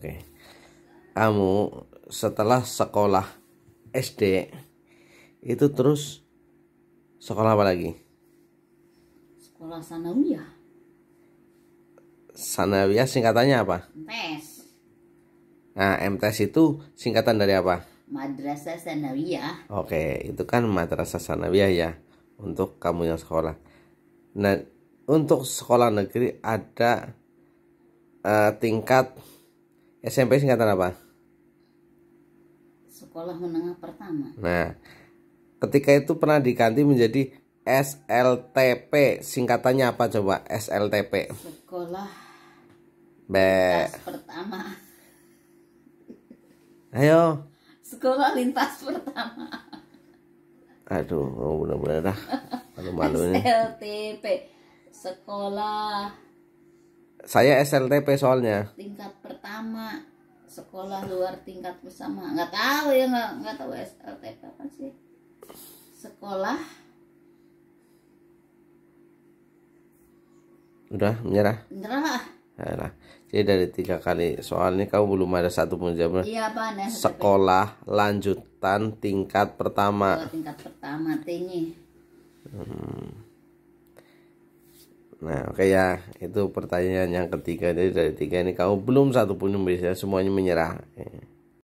Oke. Kamu setelah sekolah SD itu terus sekolah apa lagi? Sekolah sanawiyah. Sanawiyah singkatannya apa? MTS. E nah, MTS e itu singkatan dari apa? Madrasah Sanawiyah. Oke, itu kan Madrasah Sanawiyah ya untuk kamu yang sekolah. Nah, untuk sekolah negeri ada uh, tingkat SMP singkatan apa? Sekolah Menengah Pertama. Nah, ketika itu pernah diganti menjadi SLTP. Singkatannya apa coba? SLTP. Sekolah B. Pertama. Ayo. Sekolah lintas pertama. Aduh, oh, benar-benar dah. Malu-malunya. SLTP. Sekolah. Saya SLTP soalnya. Tingkat bersama sekolah luar tingkat bersama nggak tahu ya nggak nggak tahu SLTP apa sih sekolah udah menyerah menyerah lah nah, jadi dari tiga kali soal ini kamu belum ada satu pun jawaban iya nah, sekolah lanjutan tingkat pertama oh, tingkat pertama tinggi hmm. Nah, oke okay ya, itu pertanyaan yang ketiga dari dari tiga ini. Kamu belum satu pun bisa semuanya menyerah.